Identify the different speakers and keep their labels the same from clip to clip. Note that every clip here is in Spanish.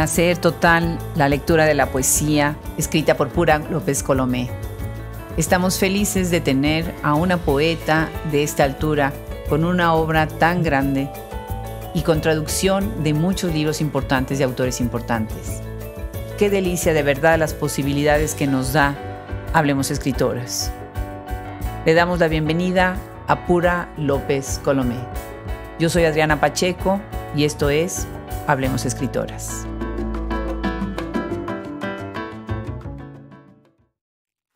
Speaker 1: Hacer total la lectura de la poesía escrita por Pura López Colomé. Estamos felices de tener a una poeta de esta altura con una obra tan grande y con traducción de muchos libros importantes de autores importantes. Qué delicia de verdad las posibilidades que nos da Hablemos Escritoras. Le damos la bienvenida a Pura López Colomé. Yo soy Adriana Pacheco y esto es Hablemos Escritoras.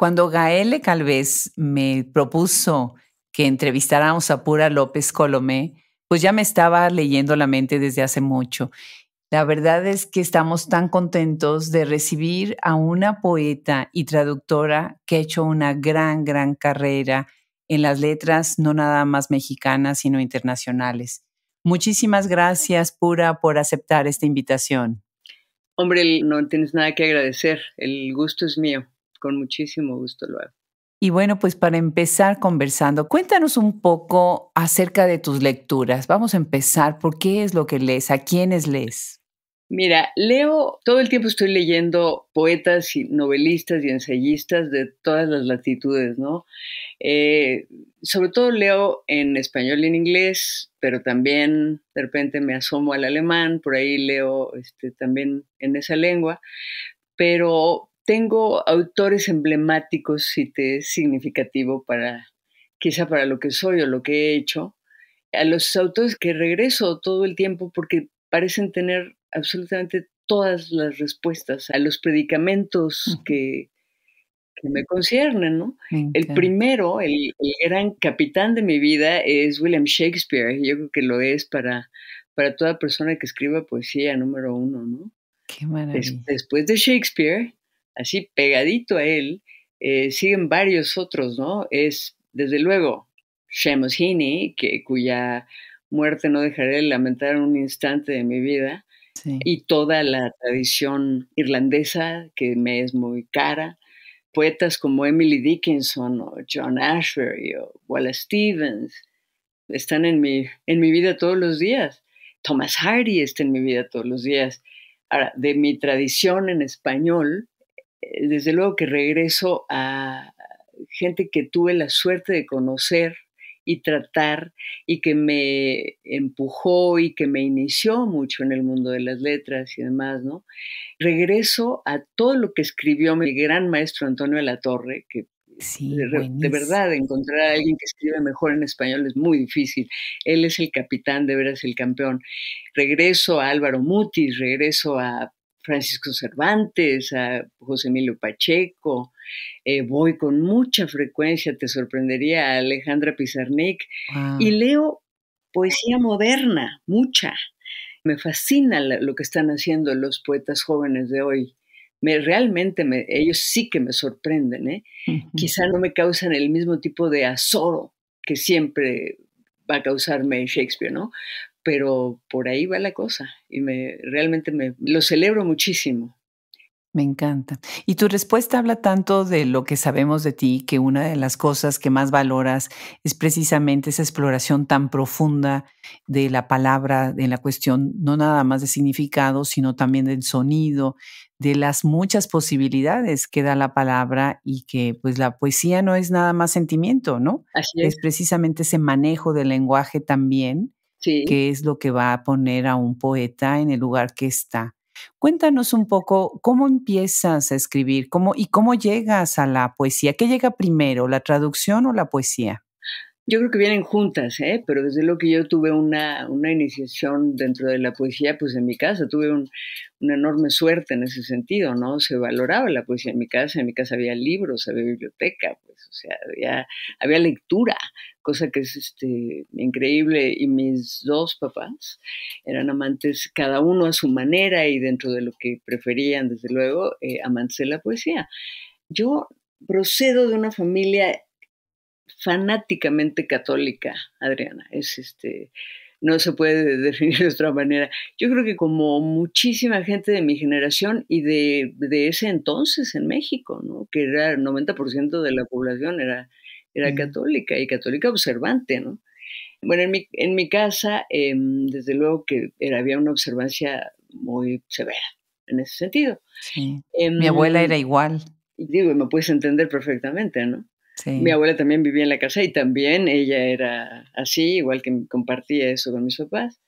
Speaker 1: Cuando Gaele Calvez me propuso que entrevistáramos a Pura López Colomé, pues ya me estaba leyendo la mente desde hace mucho. La verdad es que estamos tan contentos de recibir a una poeta y traductora que ha hecho una gran, gran carrera en las letras, no nada más mexicanas, sino internacionales. Muchísimas gracias, Pura, por aceptar esta invitación.
Speaker 2: Hombre, no tienes nada que agradecer. El gusto es mío con muchísimo gusto lo hago.
Speaker 1: Y bueno, pues para empezar conversando, cuéntanos un poco acerca de tus lecturas. Vamos a empezar. ¿Por qué es lo que lees? ¿A quiénes lees?
Speaker 2: Mira, leo, todo el tiempo estoy leyendo poetas y novelistas y ensayistas de todas las latitudes, ¿no? Eh, sobre todo leo en español y en inglés, pero también de repente me asomo al alemán, por ahí leo este, también en esa lengua, pero tengo autores emblemáticos, si te es significativo para quizá para lo que soy o lo que he hecho, a los autores que regreso todo el tiempo porque parecen tener absolutamente todas las respuestas a los predicamentos que, me conciernen. ¿no? el primero, el, gran capitán de mi vida es William Shakespeare, y yo creo que lo es para, para toda persona que escriba poesía número uno. ¿no?
Speaker 1: Qué maravilla.
Speaker 2: después de Shakespeare, así pegadito a él, eh, siguen varios otros, ¿no? Es, desde luego, Seamus Heaney, que, cuya muerte no dejaré de lamentar un instante de mi vida, y toda la tradición irlandesa que me es muy cara, poetas como Emily Dickinson o John Ashbery o Wallace Stevens, están en mi, en mi vida todos los días. Thomas Hardy está en mi vida todos los días. Ahora, de mi tradición en español, eh, desde luego que regreso a gente que tuve la suerte de conocer y tratar y que me empujó y que me inició mucho en el mundo de las letras y demás, ¿no? Regreso a todo lo que escribió mi gran maestro Antonio de la Torre, que de, verdad encontrar a alguien que escribe mejor en español es muy difícil. Él es el capitán, de veras el campeón. Regreso a Álvaro Mutis, regreso a Francisco Cervantes, a José Emilio Pacheco. Eh, voy con mucha frecuencia, te sorprendería, a Alejandra Pizarnik. Y leo poesía moderna, mucha. Me fascina lo que están haciendo los poetas jóvenes de hoy. Me, realmente ellos sí que me sorprenden. ¿eh? Quizá no me causan el mismo tipo de azoro que siempre va a causarme Shakespeare, ¿no? pero por ahí va la cosa y me, realmente me, lo celebro muchísimo.
Speaker 1: Me encanta. Y tu respuesta habla tanto de lo que sabemos de ti, que una de las cosas que más valoras es precisamente esa exploración tan profunda de la palabra, de la cuestión no nada más de significado, sino también del sonido, de las muchas posibilidades que da la palabra y que pues la poesía no es nada más sentimiento, ¿no? Así es. es precisamente ese manejo del lenguaje también qué es lo que va a poner a un poeta en el lugar que está. Cuéntanos un poco cómo empiezas a escribir cómo, y cómo llegas a la poesía. ¿Qué llega primero, la traducción o la poesía?
Speaker 2: Yo creo que vienen juntas, ¿eh? pero desde lo que yo tuve una, una iniciación dentro de la poesía, pues en mi casa tuve un, una enorme suerte en ese sentido, ¿no? Se valoraba la poesía en mi casa, en mi casa había libros, había biblioteca, pues, o sea, había, había lectura, cosa que es este, increíble. Y mis dos papás eran amantes, cada uno a su manera y dentro de lo que preferían, desde luego, eh, amantes de la poesía. Yo procedo de una familia fanáticamente católica, Adriana. Es este, no se puede definir de otra manera. Yo creo que como muchísima gente de mi generación y de, ese entonces en México, ¿no? que era el 90% de la población era, era católica y católica observante, ¿no? Bueno, en mi, en mi casa, em, desde luego que era, había una observancia muy severa en ese sentido. mi abuela em, era igual. Digo, me puedes entender perfectamente, ¿no? Mi abuela también vivía en la casa y también ella era así, igual que compartía eso con mis papás.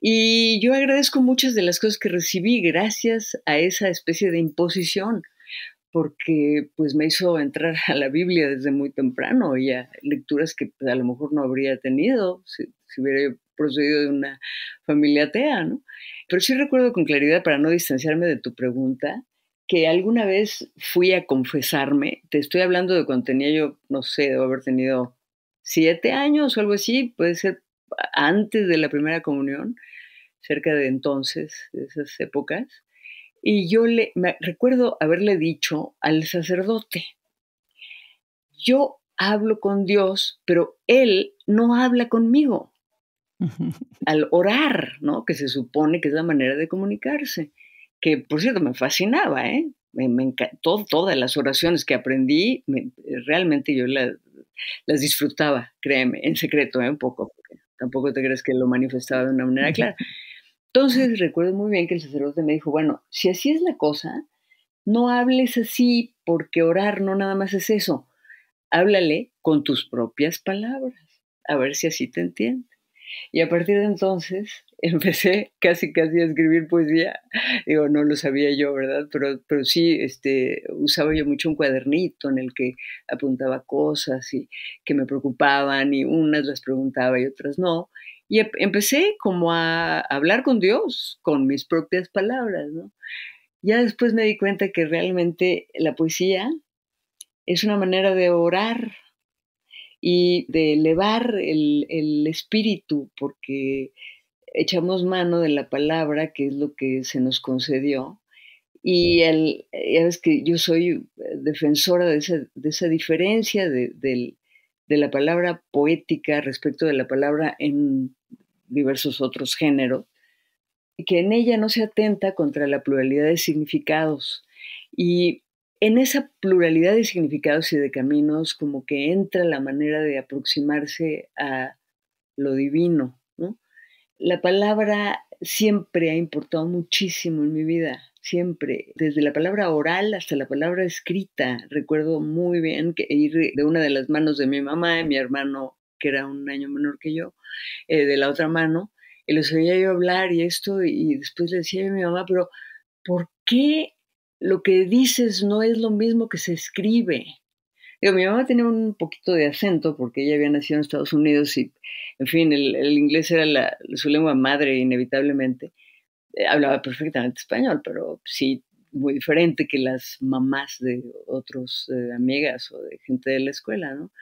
Speaker 2: Y yo agradezco muchas de las cosas que recibí gracias a esa especie de imposición, porque pues me hizo entrar a la Biblia desde muy temprano y a lecturas que pues, a lo mejor no habría tenido si, hubiera procedido de una familia atea, ¿no? Pero sí recuerdo con claridad, para no distanciarme de tu pregunta, que alguna vez fui a confesarme, te estoy hablando de cuando tenía yo, no sé, debo haber tenido siete años o algo así, puede ser antes de la primera comunión, cerca de entonces, de esas épocas, y yo le, me, recuerdo haberle dicho al sacerdote, yo hablo con Dios, pero Él no habla conmigo al orar, ¿no? Que se supone que es la manera de comunicarse que por cierto me fascinaba, ¿eh? Me, encantó, todas las oraciones que aprendí, realmente yo las disfrutaba, créeme, en secreto, ¿eh? un poco, tampoco te crees que lo manifestaba de una manera clara. Entonces recuerdo muy bien que el sacerdote me dijo, bueno, si así es la cosa, no hables así porque orar no nada más es eso, háblale con tus propias palabras, a ver si así te entiende. Y a partir de entonces empecé casi casi a escribir poesía. Digo, no lo sabía yo, ¿verdad? Pero, pero sí, este, usaba yo mucho un cuadernito en el que apuntaba cosas y que me preocupaban y unas las preguntaba y otras no. Y empecé como a hablar con Dios, con mis propias palabras, ¿no? Ya después me di cuenta que realmente la poesía es una manera de orar y de elevar el, el espíritu, porque echamos mano de la palabra, que es lo que se nos concedió. Y el, ya ves que yo soy eh, defensora de esa, diferencia de, de, la palabra poética respecto de la palabra en diversos otros géneros, que en ella no se atenta contra la pluralidad de significados. Y en esa pluralidad de significados y de caminos como que entra la manera de aproximarse a lo divino, la palabra siempre ha importado muchísimo en mi vida, siempre, desde la palabra oral hasta la palabra escrita. Recuerdo muy bien que ir de una de las manos de mi mamá, mi hermano, que era un año menor que yo, eh, de la otra mano, y los oía yo hablar y esto, y después le decía a mi mamá, pero ¿por qué lo que dices no es lo mismo que se escribe? Digo, mi mamá tenía un poquito de acento porque ella había nacido en Estados Unidos y, en fin, el, inglés era su lengua madre inevitablemente. Eh, hablaba perfectamente español, pero sí muy diferente que las mamás de otros eh, amigas o de gente de la escuela, ¿no?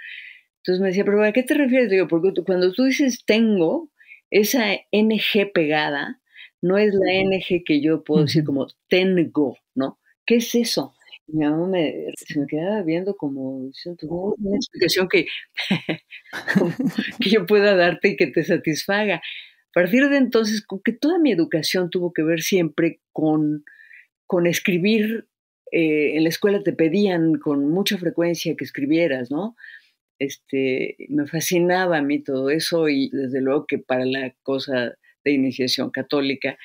Speaker 2: Entonces me decía, pero ¿a qué te refieres? Digo, porque cuando tú dices tengo, esa NG pegada no es la NG que yo puedo decir como tengo, ¿no? ¿Qué es eso? mi mamá me, eh, se me quedaba viendo como diciendo, pues, oh. una explicación que, que yo pueda darte y que te satisfaga. A partir de entonces, con que toda mi educación tuvo que ver siempre con, con escribir, eh, en la escuela te pedían con mucha frecuencia que escribieras, ¿no? Este, me fascinaba a mí todo eso y desde luego que para la cosa de iniciación católica,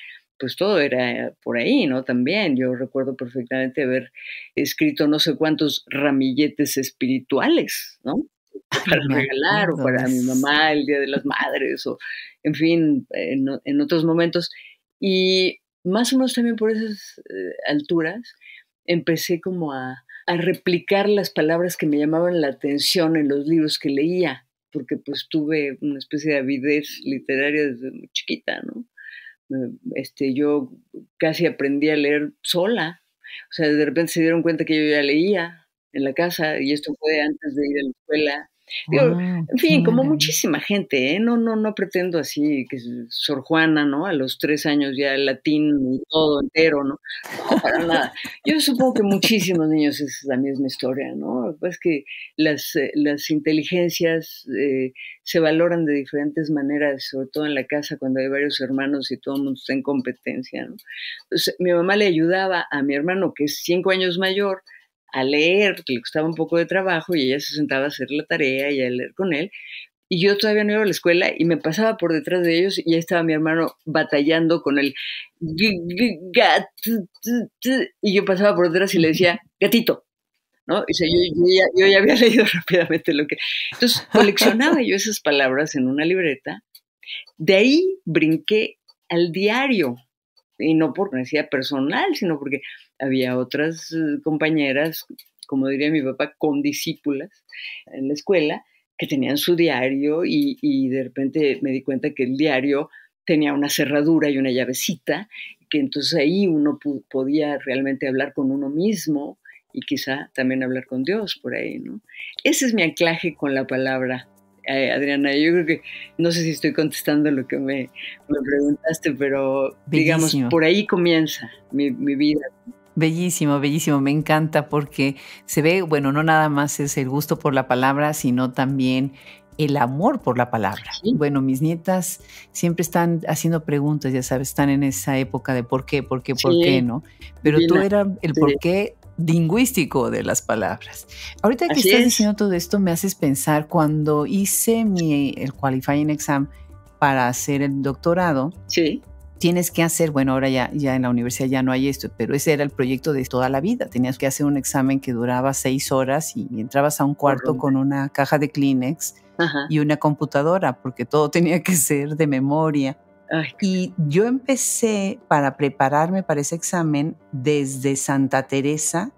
Speaker 2: pues todo era eh, por ahí, ¿no? También yo recuerdo perfectamente haber escrito no sé cuántos ramilletes espirituales, ¿no? Ah, para regalar o para mi mamá el Día de las Madres o, en fin, en, otros momentos. Y más o menos también por esas eh, alturas empecé como a, a replicar las palabras que me llamaban la atención en los libros que leía, porque pues tuve una especie de avidez literaria desde muy chiquita, ¿no? este, yo casi aprendí a leer sola. O sea, de repente se dieron cuenta que yo ya leía en la casa y esto fue antes de ir a la escuela. Digo, ah, en fin, como muchísima gente, ¿eh? no, no, no pretendo así que Sor Juana, ¿no? A los tres años ya latín y todo entero, ¿no? para nada. Yo supongo que muchísimos niños es la misma historia, ¿no? Pues que las, eh, inteligencias eh, se valoran de diferentes maneras, sobre todo en la casa cuando hay varios hermanos y todo el mundo está en competencia, ¿no? mi mamá le ayudaba a mi hermano, que es cinco años mayor, a leer, porque le costaba un poco de trabajo y ella se sentaba a hacer la tarea y a leer con él. Y yo todavía no iba a la escuela y me pasaba por detrás de ellos y ahí estaba mi hermano batallando con el y yo pasaba por detrás y le decía, gatito, ¿no? yo, ya, yo, ya, había leído rápidamente lo que... Entonces, coleccionaba yo esas palabras en una libreta. De ahí brinqué al diario, y no por necesidad personal, sino porque había otras eh, compañeras, como diría mi papá, con discípulas en la escuela que tenían su diario y, de repente me di cuenta que el diario tenía una cerradura y una llavecita, que entonces ahí uno podía realmente hablar con uno mismo y quizá también hablar con Dios por ahí, ¿no? Ese es mi anclaje con la palabra, eh, Adriana. Yo creo que, no sé si estoy contestando lo que me, preguntaste, pero digamos, por ahí comienza mi, mi vida
Speaker 1: Bellísimo, bellísimo, me encanta porque se ve, bueno, no nada más es el gusto por la palabra, sino también el amor por la palabra. Bueno, mis nietas siempre están haciendo preguntas, ya sabes, están en esa época de por qué, por qué, por qué, ¿no? Pero tú eras el por qué lingüístico de las palabras. Ahorita que estás diciendo todo esto, me haces pensar cuando hice mi, el qualifying exam para hacer el doctorado. Sí tienes que hacer, bueno, ahora ya, ya en la universidad ya no hay esto, pero ese era el proyecto de toda la vida. Tenías que hacer un examen que duraba seis horas y, entrabas a un cuarto con una caja de Kleenex y una computadora, porque todo tenía que ser de memoria. Y yo empecé para prepararme para ese examen desde Santa Teresa,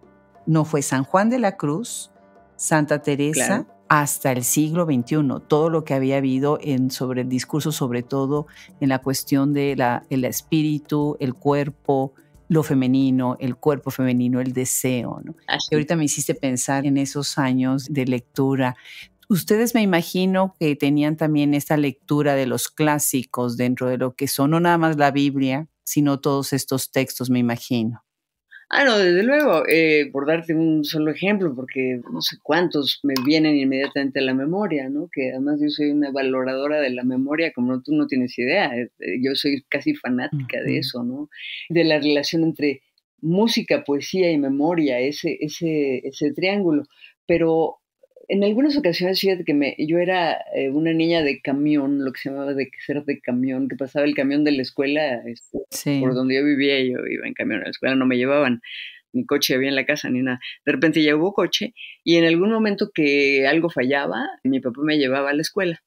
Speaker 1: no fue San Juan de la Cruz, Santa Teresa, hasta el siglo XXI, todo lo que había habido en, sobre el discurso, sobre todo en la cuestión del espíritu, el cuerpo, lo femenino, el cuerpo femenino, el deseo. Y ahorita me hiciste pensar en esos años de lectura. Ustedes me imagino que tenían también esta lectura de los clásicos dentro de lo que son no nada más la Biblia, sino todos estos textos, me imagino.
Speaker 2: Ah, no, desde luego, eh, por darte un solo ejemplo, porque no sé cuántos me vienen inmediatamente a la memoria, ¿no? Que además yo soy una valoradora de la memoria, como tú no tienes idea, eh, eh, yo soy casi fanática de eso, ¿no? De la relación entre música, poesía y memoria, ese, ese, ese triángulo. Pero en algunas ocasiones, que me, yo era eh, una niña de camión, lo que se llamaba de ser de camión, que pasaba el camión de la escuela este, por donde yo vivía, yo iba en camión a la escuela, no me llevaban ni coche había en la casa ni nada. De repente ya hubo coche y en algún momento que algo fallaba, mi papá me llevaba a la escuela.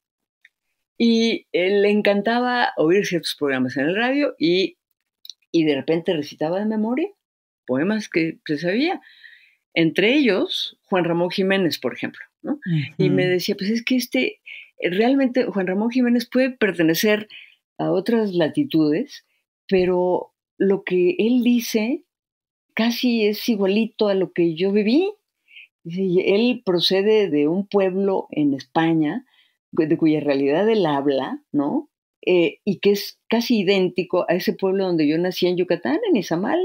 Speaker 2: Y él eh, le encantaba oír ciertos programas en el radio y, y de repente recitaba de memoria poemas que se sabía. Entre ellos, Juan Ramón Jiménez, por ejemplo. Y me decía, pues es que este, eh, realmente Juan Ramón Jiménez puede pertenecer a otras latitudes, pero lo que él dice casi es igualito a lo que yo viví. Él procede de un pueblo en España de cuya realidad él habla, ¿no? Eh, y que es casi idéntico a ese pueblo donde yo nací en Yucatán, en Izamal.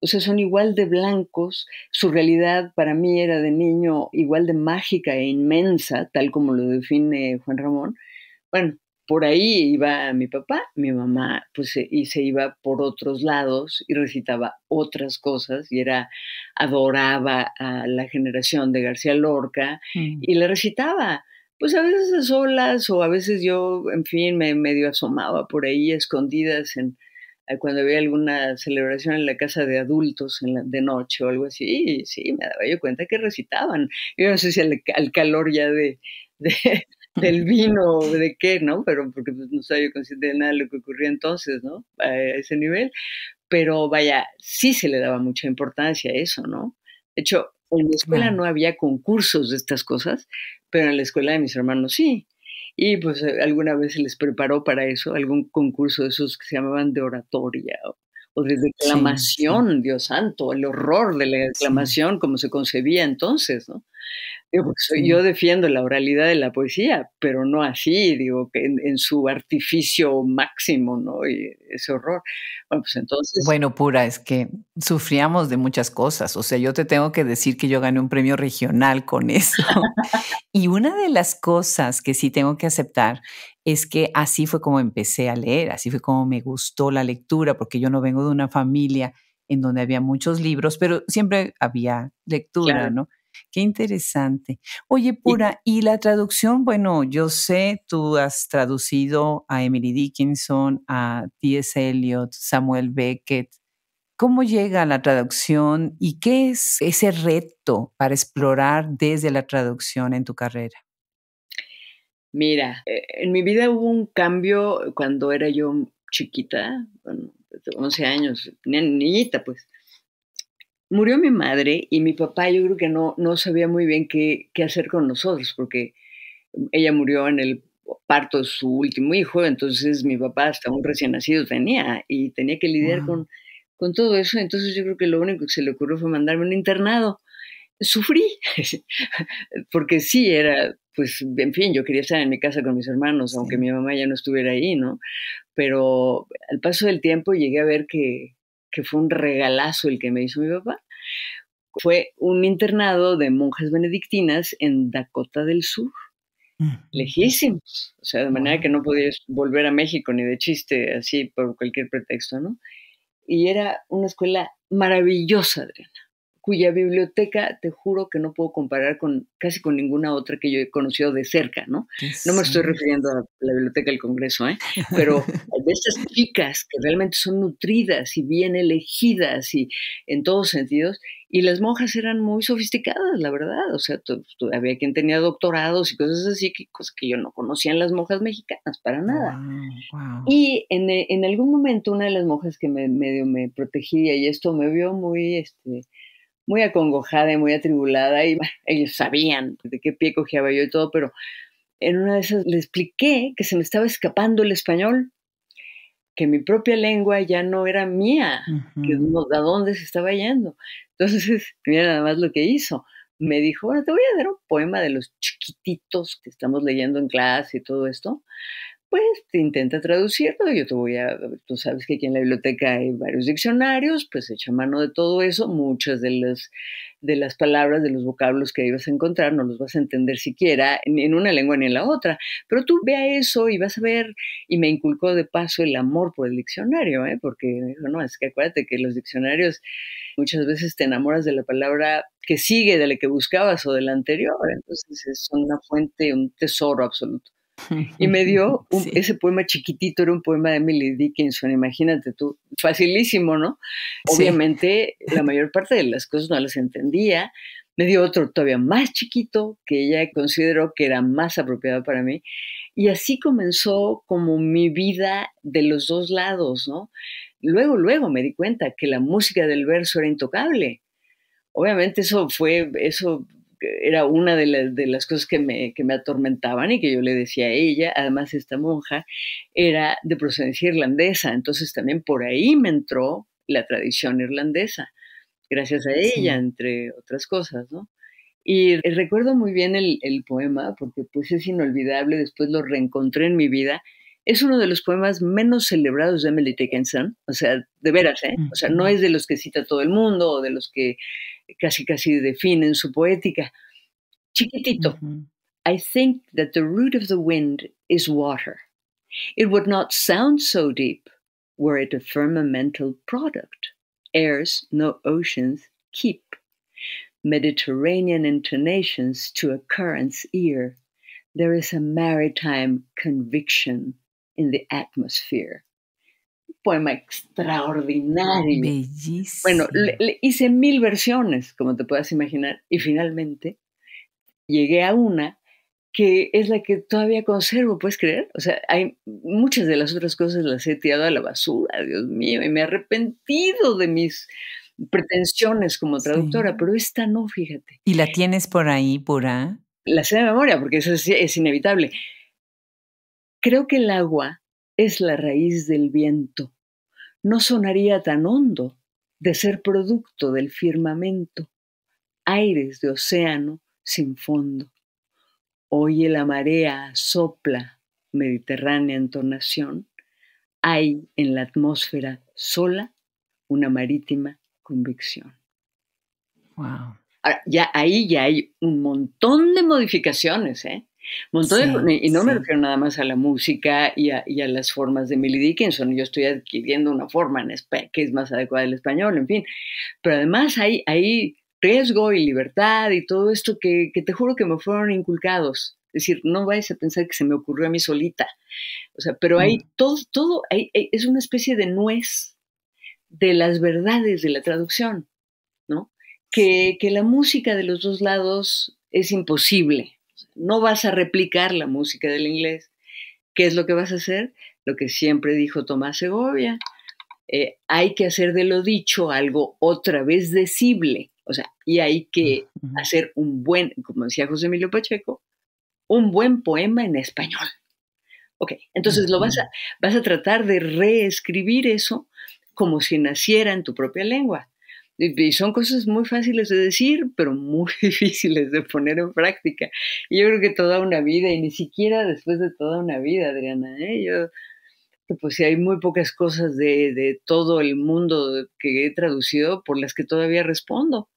Speaker 2: O sea, son igual de blancos. Su realidad para mí era de niño igual de mágica e inmensa, tal como lo define Juan Ramón. Bueno, por ahí iba mi papá, mi mamá, pues, eh, y se iba por otros lados y recitaba otras cosas y era, adoraba a la generación de García Lorca mm. y le recitaba, pues a veces a solas o a veces yo, en fin, me medio asomaba por ahí escondidas en cuando había alguna celebración en la casa de adultos de noche o algo así, sí, me daba yo cuenta que recitaban. Yo no sé si al, calor ya de, del vino o de qué, ¿no? Pero porque pues, no estaba yo consciente de nada de lo que ocurría entonces, ¿no? A ese nivel. Pero vaya, sí se le daba mucha importancia a eso, ¿no? De hecho, en la escuela no había concursos de estas cosas, pero en la escuela de mis hermanos sí. Y pues eh, alguna vez se les preparó para eso algún concurso de esos que se llamaban de oratoria o, de declamación, Dios santo, el horror de la declamación como se concebía entonces, ¿no? Yo defiendo la oralidad de la poesía, pero no así, digo, que en, su artificio máximo, ¿no? Y ese horror. Bueno, pues entonces. Bueno, pura, es que sufríamos de muchas cosas. O sea, yo te tengo
Speaker 1: que decir que yo gané un premio regional con eso. y una de las cosas que sí tengo que aceptar es que así fue como empecé a leer, así fue como me gustó la lectura, porque yo no vengo de una familia en donde había muchos libros, pero siempre había lectura, ¿no? Qué interesante. Oye, Pura, y, la traducción, bueno, yo sé, tú has traducido a Emily Dickinson, a T.S. Eliot, Samuel Beckett. ¿Cómo llega la traducción y qué es ese reto para explorar desde la traducción en tu carrera?
Speaker 2: Mira, eh, en mi vida hubo un cambio cuando era yo chiquita, bueno, 11 años, niñita pues, murió mi madre y mi papá yo creo que no, no sabía muy bien qué, qué, hacer con nosotros, porque ella murió en el parto de su último hijo, entonces mi papá hasta un recién nacido tenía y tenía que lidiar con, con todo eso, entonces yo creo que lo único que se le ocurrió fue mandarme a un internado. Sufrí, porque sí, era, pues, en fin, yo quería estar en mi casa con mis hermanos, aunque mi mamá ya no estuviera ahí, ¿no? Pero al paso del tiempo llegué a ver que, que fue un regalazo el que me hizo mi papá, fue un internado de monjas benedictinas en Dakota del Sur, lejísimos, o sea, de manera que no podías volver a México ni de chiste, así por cualquier pretexto, ¿no? Y era una escuela maravillosa, Adriana cuya biblioteca te juro que no puedo comparar con casi con ninguna otra que yo he conocido de cerca, ¿no? No me estoy refiriendo a la biblioteca del Congreso, ¿eh? Pero de estas chicas que realmente son nutridas y bien elegidas y en todos sentidos, y las monjas eran muy sofisticadas, la verdad, o sea, había quien tenía doctorados y cosas así, que, cosas que yo no conocía en las monjas mexicanas, para nada. Y en, en, algún momento una de las monjas que me, medio me protegía y esto me vio muy, este, muy acongojada y muy atribulada y ellos sabían de qué pie cojeaba yo y todo, pero en una de esas le expliqué que se me estaba escapando el español, que mi propia lengua ya no era mía, que no, a dónde se estaba yendo. Entonces, mira nada más lo que hizo. Me dijo, bueno, te voy a dar un poema de los chiquititos que estamos leyendo en clase y todo esto, pues intenta traducirlo. Yo te voy a, tú sabes que aquí en la biblioteca hay varios diccionarios, pues echa mano de todo eso. Muchas de las, de las palabras, de los vocablos que ibas a encontrar, no los vas a entender siquiera ni en una lengua ni en la otra. Pero tú vea eso y vas a ver, y me inculcó de paso el amor por el diccionario, ¿eh? porque dijo, no, es que acuérdate que los diccionarios muchas veces te enamoras de la palabra que sigue, de la que buscabas o de la anterior. Entonces es una fuente, un tesoro absoluto. Y me dio ese poema chiquitito, era un poema de Emily Dickinson, imagínate tú, facilísimo, ¿no? Obviamente la mayor parte de las cosas no las entendía. Me dio otro todavía más chiquito que ella consideró que era más apropiado para mí. Y así comenzó como mi vida de los dos lados, ¿no? Luego, luego me di cuenta que la música del verso era intocable obviamente eso fue, eso era una de, de las cosas que me, que me, atormentaban y que yo le decía a ella, además esta monja era de procedencia irlandesa, entonces también por ahí me entró la tradición irlandesa, gracias a ella, entre otras cosas, ¿no? Y recuerdo muy bien el, el poema, porque pues es inolvidable, después lo reencontré en mi vida, es uno de los poemas menos celebrados de Emily Dickinson, o sea, de veras, ¿eh? O sea, no es de los que cita todo el mundo o de los que casi casi en su poética. Chiquitito. Mm -hmm. I think that the root of the wind is water. It would not sound so deep were it a firmamental product. Airs no oceans keep. Mediterranean intonations to a current's ear. There is a maritime conviction in the atmosphere. poema extraordinario. Bellísimo. Bueno, le, hice mil versiones, como te puedas imaginar, y finalmente llegué a una que es la que todavía conservo, ¿puedes creer? O sea, hay muchas de las otras cosas las he tirado a la basura, Dios mío, y me he arrepentido de mis pretensiones como traductora, pero esta no, fíjate.
Speaker 1: ¿Y la tienes por ahí, pura?
Speaker 2: La sé de memoria, porque eso es inevitable. Creo que el agua es la raíz del viento. No sonaría tan hondo de ser producto del firmamento, aires de océano sin fondo. Oye la marea sopla, mediterránea entonación, hay en la atmósfera sola una marítima convicción. Wow. ya, ahí ya hay un montón de modificaciones, ¿eh? y no me refiero nada más a la música y a, las formas de Emily Dickinson. Yo estoy adquiriendo una forma en que es más adecuada al español, en fin. Pero además hay, riesgo y libertad y todo esto que, te juro que me fueron inculcados. Es decir, no vayas a pensar que se me ocurrió a mí solita. O sea, pero hay mm. todo, todo es una especie de nuez de las verdades de la traducción, ¿no? Que, que la música de los dos lados es imposible no vas a replicar la música del inglés. ¿Qué es lo que vas a hacer? Lo que siempre dijo Tomás Segovia. Eh, hay que hacer de lo dicho algo otra vez decible. O sea, y hay que hacer un buen, como decía José Emilio Pacheco, un buen poema en español. Ok, entonces lo vas a, vas a tratar de reescribir eso como si naciera en tu propia lengua. Y son cosas muy fáciles de decir, pero muy difíciles de poner en práctica. Y yo creo que toda una vida, y ni siquiera después de toda una vida, Adriana, ¿eh? yo, pues hay muy pocas cosas de, de, todo el mundo que he traducido por las que todavía respondo.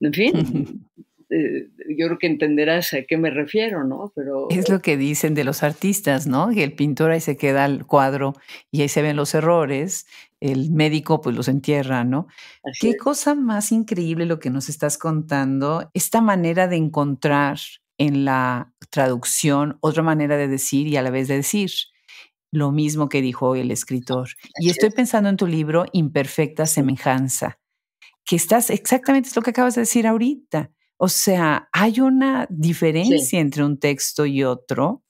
Speaker 2: En fin, Eh, yo creo que entenderás a qué me refiero, ¿no? es
Speaker 1: lo que dicen de los artistas, ¿no? Que el pintor ahí se queda al cuadro y ahí se ven los errores, el médico pues los entierra, ¿no? qué cosa más increíble lo que nos estás contando, esta manera de encontrar en la traducción otra manera de decir y a la vez de decir lo mismo que dijo el escritor. y estoy pensando en tu libro Imperfecta Semejanza, que estás exactamente es lo que acabas de decir ahorita. O sea, hay una diferencia entre un texto y otro,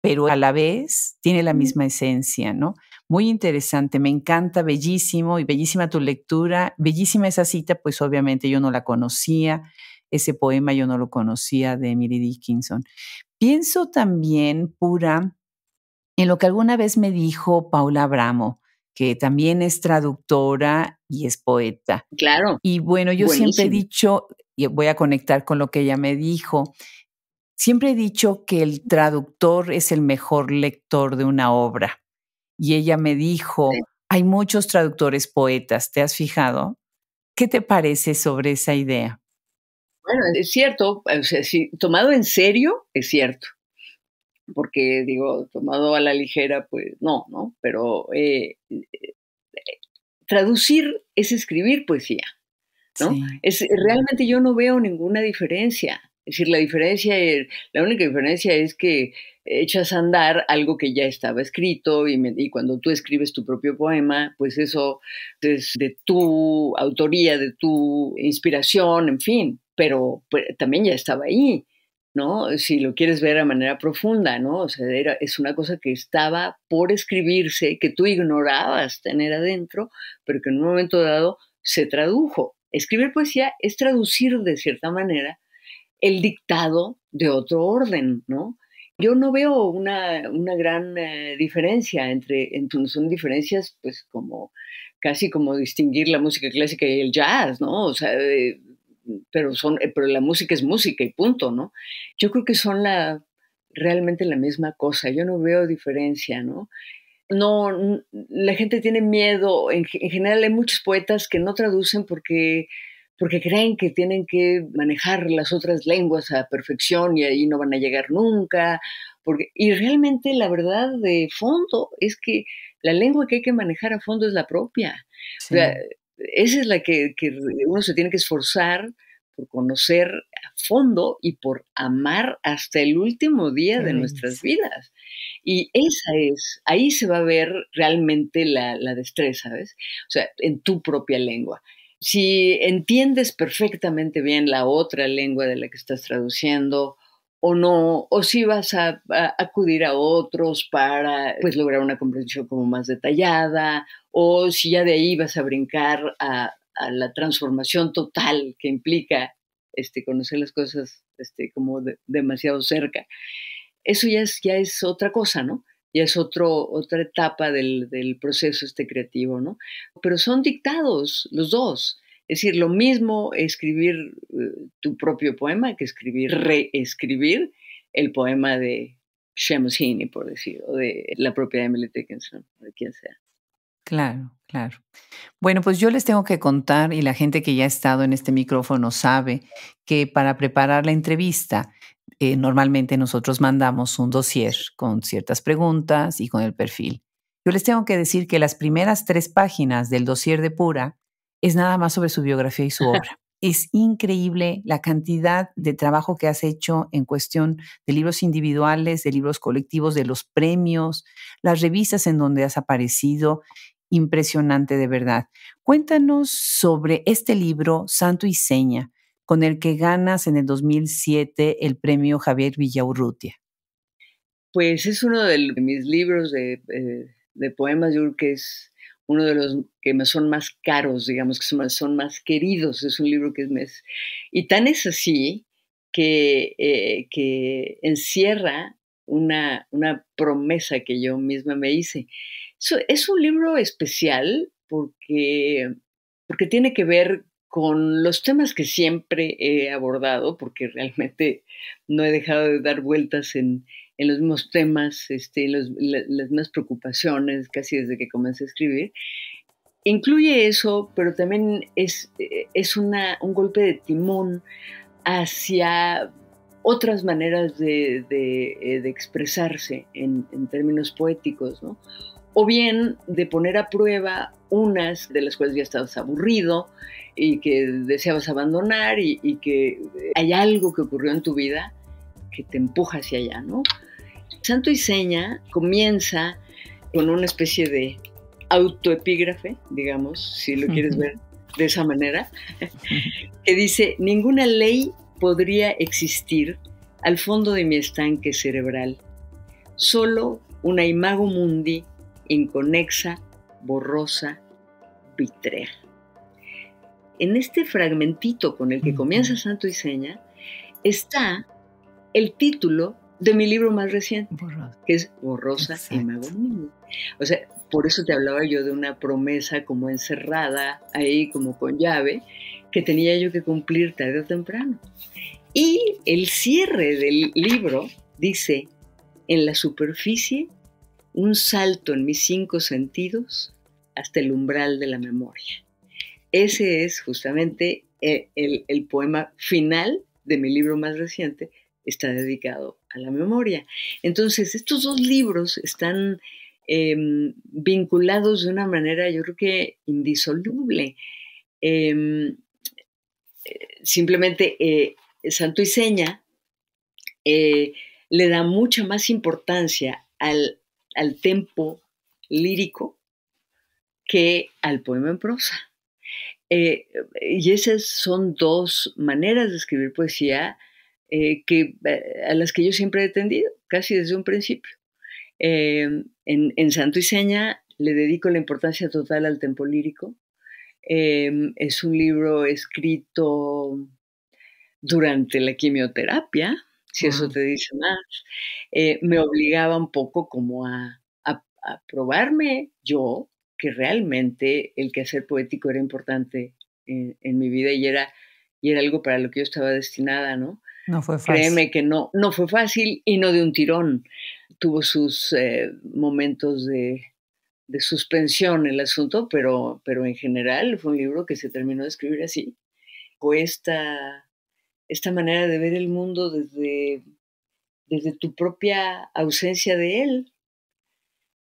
Speaker 1: pero a la vez tiene la misma esencia, ¿no? Muy interesante, me encanta, bellísimo y bellísima tu lectura, bellísima esa cita, pues obviamente yo no la conocía, ese poema yo no lo conocía de Emily Dickinson. Pienso también, pura, en lo que alguna vez me dijo Paula Abramo, que también es traductora y es poeta. Claro. Y bueno, yo siempre he dicho, y voy a conectar con lo que ella me dijo. Siempre he dicho que el traductor es el mejor lector de una obra. Y ella me dijo, hay muchos traductores poetas, ¿te has fijado? ¿Qué te parece sobre esa idea?
Speaker 2: Bueno, es cierto, si, tomado en serio, es cierto, porque digo, tomado a la ligera, pues no, ¿no? Pero eh, eh, traducir es escribir poesía. Es, eh, realmente yo no veo ninguna diferencia. Es decir, la diferencia la única diferencia es que echas a andar algo que ya estaba escrito y, cuando tú escribes tu propio poema, pues eso es de tu autoría, de tu inspiración, en fin, pero pues, también ya estaba ahí, ¿no? Si lo quieres ver a manera profunda, ¿no? O sea, es una cosa que estaba por escribirse, que tú ignorabas tener adentro, pero que en un momento dado se tradujo. Escribir poesía es traducir de cierta manera el dictado de otro orden, ¿no? Yo no veo una, gran eh, diferencia entre, son diferencias pues como casi como distinguir la música clásica y el jazz, ¿no? O sea, eh, pero son, eh, pero la música es música y punto, ¿no? Yo creo que son realmente la misma cosa, yo no veo diferencia, ¿no? no, la gente tiene miedo, en, general hay muchos poetas que no traducen porque, creen que tienen que manejar las otras lenguas a perfección y ahí no van a llegar nunca. y realmente la verdad de fondo es que la lengua que hay que manejar a fondo es la propia. esa es la que uno se tiene que esforzar por conocer a fondo y por amar hasta el último día de nuestras vidas. Y esa es, ahí se va a ver realmente la, destreza, ¿ves? O sea, en tu propia lengua. Si entiendes perfectamente bien la otra lengua de la que estás traduciendo, o no, o si vas a, acudir a otros para pues, lograr una comprensión como más detallada, o si ya de ahí vas a brincar a, a la transformación total que implica este, conocer las cosas este, como demasiado cerca. Eso ya es, ya es otra cosa, ¿no? Ya es otro, otra etapa del, proceso este creativo, ¿no? Pero son dictados los dos. Es decir, lo mismo escribir eh, tu propio poema que escribir, reescribir el poema de Seamus por decir, o de la propia Emily Dickinson, o de quien sea.
Speaker 1: Claro, claro. Bueno, pues yo les tengo que contar, y la gente que ya ha estado en este micrófono sabe, que para preparar la entrevista, eh, normalmente nosotros mandamos un dossier con ciertas preguntas y con el perfil. Yo les tengo que decir que las primeras tres páginas del dossier de Pura es nada más sobre su biografía y su obra. es increíble la cantidad de trabajo que has hecho en cuestión de libros individuales, de libros colectivos, de los premios, las revistas en donde has aparecido impresionante de verdad. Cuéntanos sobre este libro, Santo y Seña, con el que ganas en el 2007 el premio Javier Villaurrutia.
Speaker 2: Pues es uno de mis libros eh, de, poemas, yo creo que es uno de los que me son más caros, digamos, que son más queridos. Es un libro que es... Y tan es así que, eh, que encierra una, una promesa que yo misma me hice es un libro especial porque, porque tiene que ver con los temas que siempre he abordado, porque realmente no he dejado de dar vueltas en, los mismos temas, este, las mismas preocupaciones casi desde que comencé a escribir. Incluye eso, pero también es, eh, es un golpe de timón hacia otras maneras de, eh, expresarse en, en, términos poéticos, ¿no? o bien de poner a prueba unas de las cuales ya estabas aburrido y que deseabas abandonar y, que hay algo que ocurrió en tu vida que te empuja hacia allá, ¿no? Santo y Seña comienza con una especie de autoepígrafe, digamos, si lo quieres ver de esa manera, que dice, ninguna ley podría existir al fondo de mi estanque cerebral, solo una imago mundi inconexa, borrosa, vitrea. En este fragmentito con el que comienza Santo y Seña está el título de mi libro más reciente, que es Borrosa y Mago O sea, por eso te hablaba yo de una promesa como encerrada ahí, como con llave, que tenía yo que cumplir tarde o temprano. Y el cierre del libro dice, en la superficie un salto en mis cinco sentidos hasta el umbral de la memoria. Ese es justamente eh, el, poema final de mi libro más reciente, está dedicado a la memoria. Entonces, estos dos libros están em, vinculados de una manera, yo creo que indisoluble. Em, eh, simplemente eh, Santo y Seña le da mucha más importancia al, al tempo lírico que al poema en prosa. Eh, y esas son dos maneras de escribir poesía eh, que, eh, a las que yo siempre he tendido, casi desde un principio. en, en, Santo y Seña le dedico la importancia total al tempo lírico. es un libro escrito durante la quimioterapia, si eso te dice más, eh, me obligaba un poco como a, a, probarme yo que realmente el quehacer poético era importante en, mi vida y era, y era algo para lo que yo estaba destinada, ¿no?
Speaker 1: No fue fácil. Créeme
Speaker 2: que no, no fue fácil y no de un tirón. Tuvo sus eh, momentos de, suspensión el asunto, pero, pero en general fue un libro que se terminó de escribir así. Cuesta esta manera de ver el mundo desde, desde tu propia ausencia de él.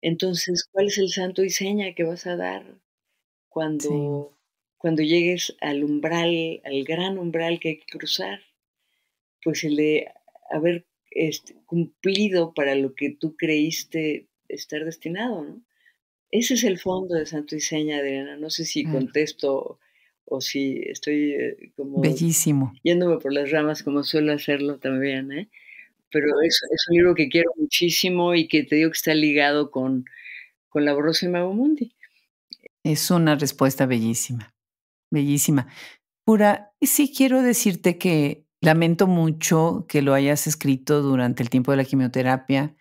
Speaker 2: Entonces, ¿cuál es el santo y seña que vas a dar cuando, cuando llegues al umbral, al gran umbral que hay que cruzar? Pues el de haber este, cumplido para lo que tú creíste estar destinado, Ese es el fondo de Santo y Seña, Adriana. No sé si mm. contesto o si estoy eh, como... Bellísimo. Yéndome por las ramas como suelo hacerlo también, ¿eh? Pero es, un libro que quiero muchísimo y que te digo que está ligado con, con La Borrosa y Mago Mundi.
Speaker 1: Es una respuesta bellísima, bellísima. Pura, sí quiero decirte que lamento mucho que lo hayas escrito durante el tiempo de la quimioterapia.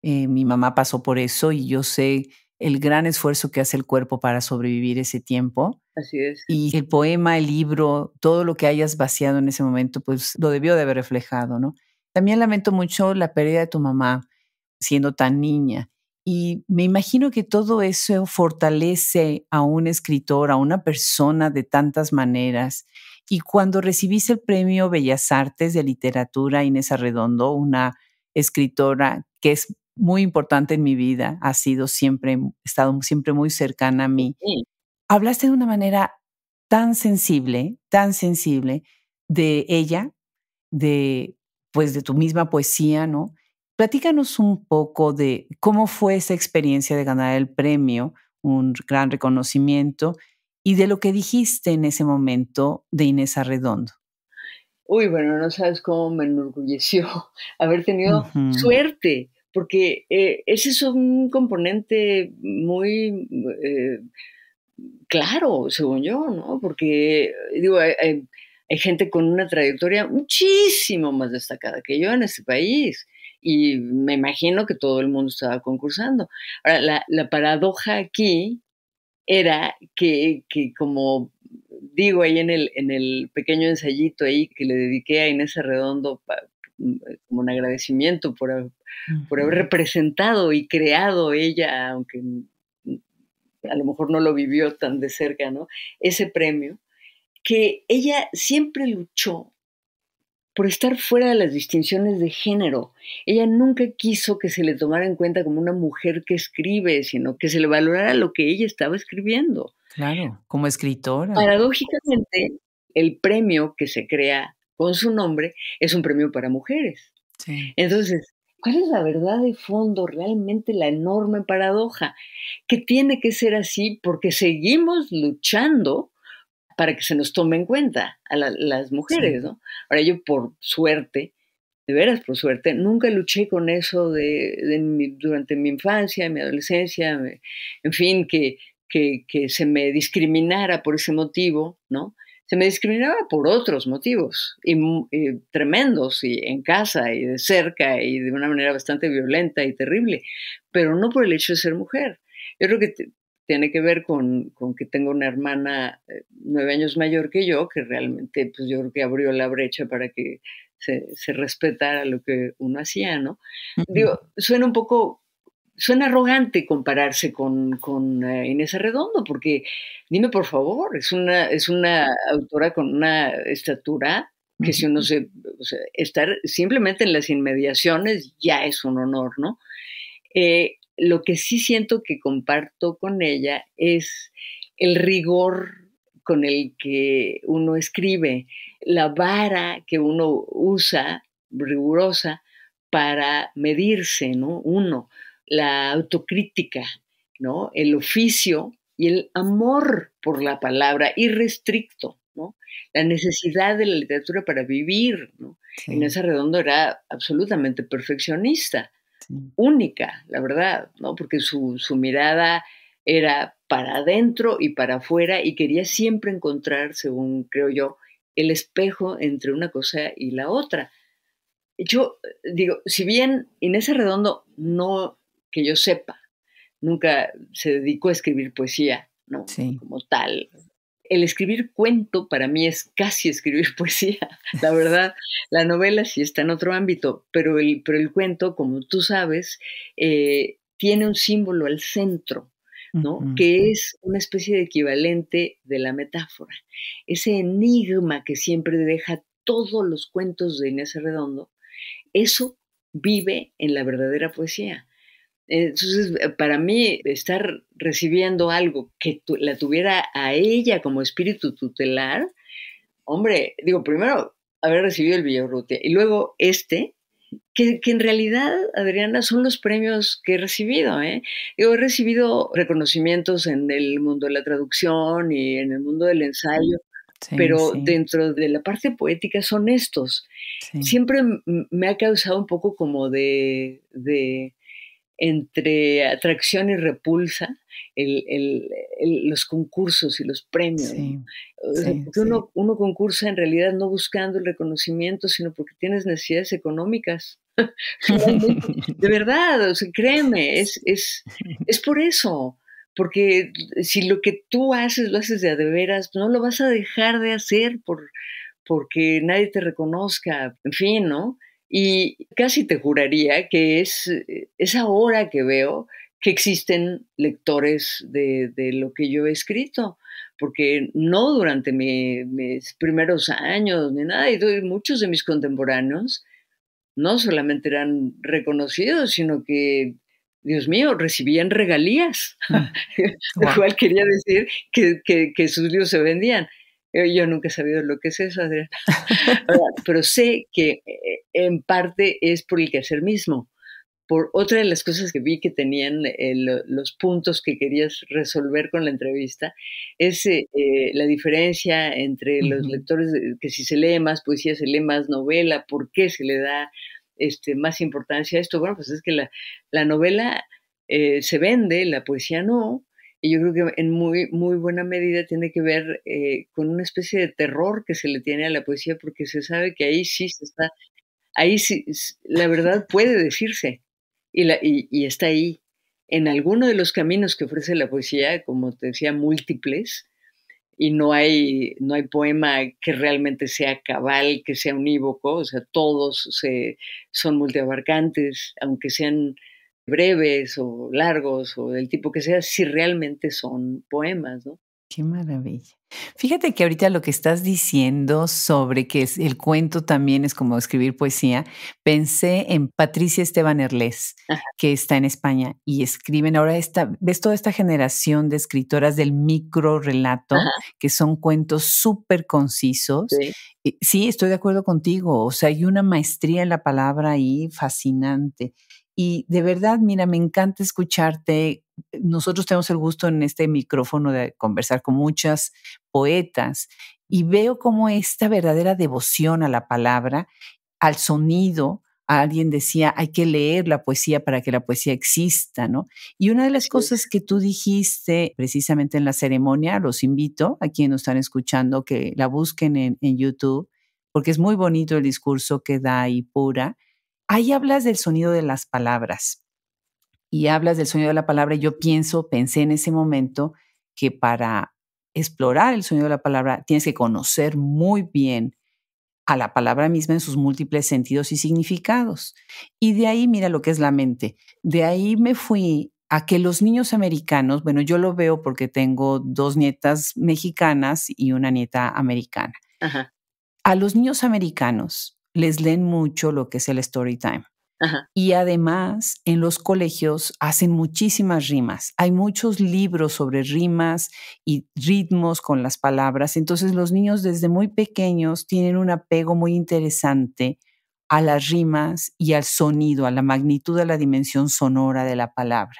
Speaker 1: Eh, mi mamá pasó por eso y yo sé el gran esfuerzo que hace el cuerpo para sobrevivir ese tiempo. Así es. Y el poema, el libro, todo lo que hayas vaciado en ese momento, pues lo debió de haber reflejado, ¿no? También lamento mucho la pérdida de tu mamá siendo tan niña. Y me imagino que todo eso fortalece a un escritor, a una persona de tantas maneras. Y cuando recibiste el premio Bellas Artes de Literatura Inés Arredondo, una escritora que es muy importante en mi vida, ha sido siempre, estado siempre muy cercana a mí. Hablaste de una manera tan sensible, tan sensible de ella, de pues de tu misma poesía, ¿no? Platícanos un poco de cómo fue esa experiencia de ganar el premio, un gran reconocimiento, y de lo que dijiste en ese momento de Inés Arredondo.
Speaker 2: Uy, bueno, no sabes cómo me enorgulleció haber tenido suerte porque eh, ese es un componente muy eh, claro, según yo, ¿no? Porque, digo, hay, gente con una trayectoria muchísimo más destacada que yo en este país. Y me imagino que todo el mundo estaba concursando. Ahora, la, paradoja aquí era que, como digo ahí en el, pequeño ensayito ahí que le dediqué a Inés Redondo. pa, como un agradecimiento por, haber representado y creado ella, aunque a lo mejor no lo vivió tan de cerca, ¿no? Ese premio, que ella siempre luchó por estar fuera de las distinciones de género. Ella nunca quiso que se le tomara en cuenta como una mujer que escribe, sino que se le valorara lo que ella estaba escribiendo. Claro,
Speaker 1: como escritora.
Speaker 2: Paradójicamente, el premio que se crea con su nombre, es un premio para mujeres. Entonces, ¿cuál es la verdad de fondo, realmente la enorme paradoja? Que tiene que ser así porque seguimos luchando para que se nos tome en cuenta a las mujeres, ¿no? Ahora yo por suerte, de veras por suerte, nunca luché con eso de, durante mi infancia, mi adolescencia, en fin, que, que, se me discriminara por ese motivo, ¿no? se me discriminaba por otros motivos, y, tremendos, y en casa, y de cerca, y de una manera bastante violenta y terrible, pero no por el hecho de ser mujer. Yo creo que tiene que ver con, que tengo una hermana eh, nueve años mayor que yo, que realmente, pues yo creo que abrió la brecha para que se, respetara lo que uno hacía, ¿no? Digo, suena un poco suena arrogante compararse con, con eh, Inés Arredondo, porque dime por favor, es una, es una autora con una estatura que si uno se, estar simplemente en las inmediaciones ya es un honor, ¿no? Eh, lo que sí siento que comparto con ella es el rigor con el que uno escribe, la vara que uno usa, rigurosa, para medirse, ¿no? Uno, la autocrítica, ¿no? El oficio y el amor por la palabra irrestricto, ¿no? La necesidad de la literatura para vivir, ¿no? Sí. Inés era absolutamente perfeccionista, única, la verdad, ¿no? Porque su, su mirada era para adentro y para afuera y quería siempre encontrar, según creo yo, el espejo entre una cosa y la otra. Yo eh, digo, si bien en ese redondo no que yo sepa. Nunca se dedicó a escribir poesía, ¿no? Sí. Como tal. El escribir cuento para mí es casi escribir poesía, la verdad. la novela sí está en otro ámbito, pero el, pero el cuento, como tú sabes, eh, tiene un símbolo al centro, ¿no? Que es una especie de equivalente de la metáfora. Ese enigma que siempre deja todos los cuentos de Inés Redondo, eso vive en la verdadera poesía. Entonces, eh, para mí, estar recibiendo algo que la tuviera a ella como espíritu tutelar, hombre, digo, primero haber recibido el Villarrutia y luego este, que, en realidad, Adriana, son los premios que he recibido. ¿eh? Yo he recibido reconocimientos en el mundo de la traducción y en el mundo del ensayo, pero dentro de la parte poética son estos. Siempre me ha causado un poco como de entre atracción y repulsa los concursos y los premios. uno, concursa en realidad no buscando el reconocimiento, sino porque tienes necesidades económicas. de verdad, créeme, es, por eso. Porque si lo que tú haces lo haces de a veras, pues no lo vas a dejar de hacer por, porque nadie te reconozca, en fin, ¿no? Y casi te juraría que eh, es, ahora que veo que existen lectores de, lo que yo he escrito, porque no durante mis primeros años ni nada, y muchos de mis contemporáneos no solamente eran reconocidos, sino que, Dios mío, recibían regalías, mm. lo cual quería decir que sus libros se vendían. Eh, yo nunca he sabido lo que es eso, Adrián, Pero sé que eh, en parte es por el quehacer mismo. Por otra de las cosas que vi que tenían eh, los puntos que querías resolver con la entrevista es la diferencia entre los lectores, que si se lee más poesía, se lee más novela, por qué se le da este, más importancia a esto. Bueno, pues es que la, novela se vende, la poesía no, y yo creo que en muy, muy buena medida tiene que ver eh, con una especie de terror que se le tiene a la poesía, porque se sabe que ahí sí se está, ahí sí, la verdad puede decirse y, la, y, está ahí. En alguno de los caminos que ofrece la poesía, como te decía, múltiples, y no hay, no hay poema que realmente sea cabal, que sea unívoco, o sea, todos se, son multiabarcantes, aunque sean breves o largos o del tipo que sea, si realmente son poemas, ¿no?
Speaker 1: Qué maravilla. Fíjate que ahorita lo que estás diciendo sobre que es el cuento también es como escribir poesía, pensé en Patricia Esteban Erlés, que está en España y escriben ahora esta, ves toda esta generación de escritoras del micro relato, que son cuentos súper concisos. Eh, sí, estoy de acuerdo contigo, o sea, hay una maestría en la palabra ahí fascinante. Y de verdad, mira, me encanta escucharte. Nosotros tenemos el gusto en este micrófono de conversar con muchas poetas y veo como esta verdadera devoción a la palabra, al sonido, alguien decía, hay que leer la poesía para que la poesía exista, ¿no? Y una de las cosas que tú dijiste precisamente en la ceremonia, los invito a quienes nos están escuchando que la busquen en, en, YouTube, porque es muy bonito el discurso que da ahí pura ahí hablas del sonido de las palabras y hablas del sonido de la palabra. Yo pienso, pensé en ese momento que para explorar el sonido de la palabra tienes que conocer muy bien a la palabra misma en sus múltiples sentidos y significados. Y de ahí, mira lo que es la mente. De ahí me fui a que los niños americanos, bueno, yo lo veo porque tengo dos nietas mexicanas y una nieta americana. A los niños americanos les leen mucho lo que es el story time. Y además en los colegios hacen muchísimas rimas. Hay muchos libros sobre rimas y ritmos con las palabras. Entonces los niños desde muy pequeños tienen un apego muy interesante a las rimas y al sonido, a la magnitud, de la dimensión sonora de la palabra.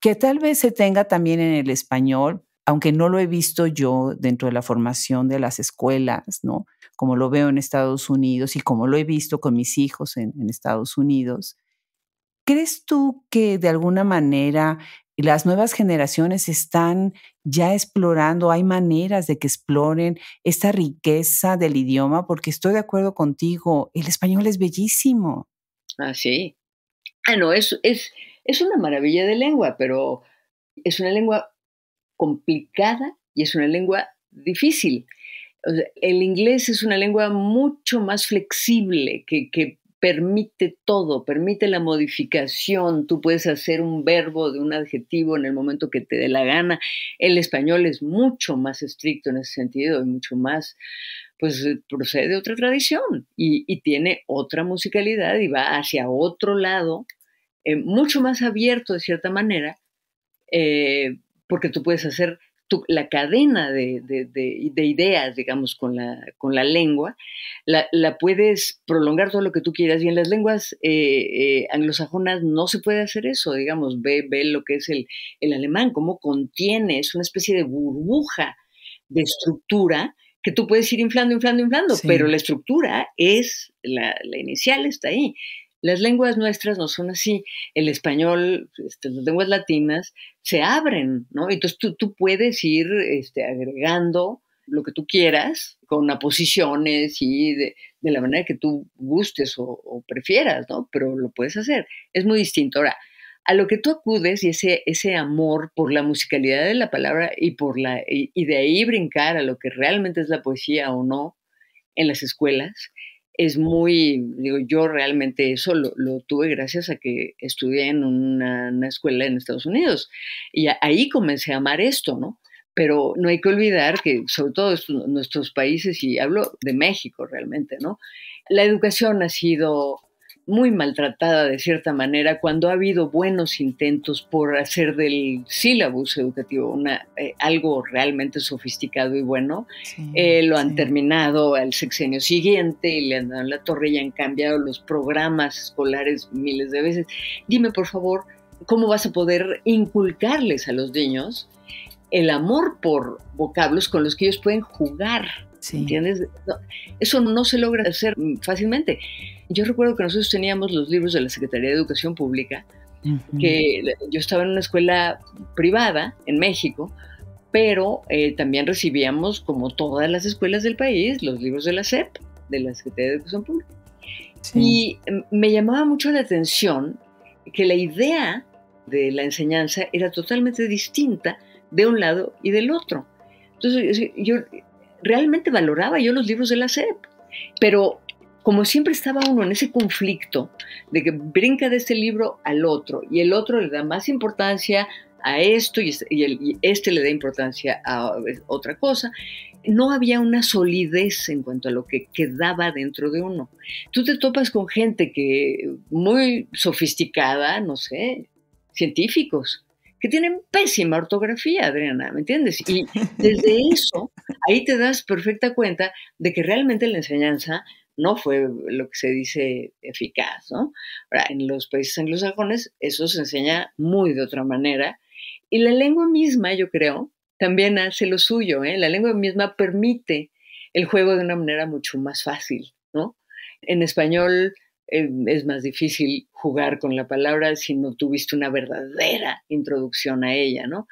Speaker 1: Que tal vez se tenga también en el español, aunque no lo he visto yo dentro de la formación de las escuelas, ¿no? Como lo veo en Estados Unidos y como lo he visto con mis hijos en, Estados Unidos, ¿crees tú que de alguna manera las nuevas generaciones están ya explorando, hay maneras de que exploren esta riqueza del idioma, porque estoy de acuerdo contigo, el español es bellísimo.
Speaker 2: Ah, sí. Ah, no, es, es una maravilla de lengua, pero es una lengua complicada y es una lengua difícil. el inglés es una lengua mucho más flexible que, permite todo, permite la modificación, tú puedes hacer un verbo de un adjetivo en el momento que te dé la gana. El español es mucho más estricto en ese sentido y mucho más, pues eh, procede de otra tradición y, tiene otra musicalidad y va hacia otro lado, eh, mucho más abierto de cierta manera, eh, porque tú puedes hacer la cadena de, ideas, digamos, con la, con la lengua, la, puedes prolongar todo lo que tú quieras. Y en las lenguas eh, eh anglosajonas no se puede hacer eso, digamos, ve, ve lo que es el, alemán, cómo contiene, es una especie de burbuja de estructura que tú puedes ir inflando, inflando, inflando, pero la estructura es, la, la inicial está ahí. Las lenguas nuestras no son así. El español, este, las lenguas latinas se abren, ¿no? Entonces tú, puedes ir este, agregando lo que tú quieras con aposiciones y de, la manera que tú gustes o, prefieras, ¿no? Pero lo puedes hacer. Es muy distinto. Ahora, a lo que tú acudes y ese, ese amor por la musicalidad de la palabra y, por la, y de ahí brincar a lo que realmente es la poesía o no en las escuelas, es muy, digo, yo realmente eso lo, tuve gracias a que estudié en una, escuela en Estados Unidos y ahí comencé a amar esto, ¿no? Pero no hay que olvidar que sobre todo nuestros países, y hablo de México realmente, ¿no? La educación ha sido muy maltratada de cierta manera cuando ha habido buenos intentos por hacer del sílabus educativo eh, algo realmente sofisticado y bueno. Eh, lo han terminado al sexenio siguiente y le han dado la torre y han cambiado los programas escolares miles de veces. Dime, por favor, ¿cómo vas a poder inculcarles a los niños el amor por vocablos con los que ellos pueden jugar? ¿Entiendes? eso no se logra hacer fácilmente. Yo recuerdo que nosotros teníamos los libros de la Secretaría de Educación Pública, que yo estaba en una escuela privada en México, pero eh, también recibíamos, como todas las escuelas del país, los libros de la SEP, de la Secretaría de Educación Pública. Y mm, me llamaba mucho la atención que la idea de la enseñanza era totalmente distinta de un lado y del otro. Entonces, yo realmente valoraba yo los libros de la SEP, pero como siempre estaba uno en ese conflicto de que brinca de este libro al otro y el otro le da más importancia a esto y, este le da importancia a otra cosa, no había una solidez en cuanto a lo que quedaba dentro de uno. Tú te topas con gente que muy sofisticada, no sé, científicos, que tienen pésima ortografía, Adriana, ¿me entiendes? Y desde eso, ahí te das perfecta cuenta de que realmente la enseñanza no fue lo que se dice eficaz, ¿no? Ahora, en los países anglosajones eso se enseña muy de otra manera y la lengua misma, yo creo, también hace lo suyo, ¿eh? La lengua misma permite el juego de una manera mucho más fácil, ¿no? En español eh, es más difícil jugar con la palabra si no tuviste una verdadera introducción a ella, ¿no?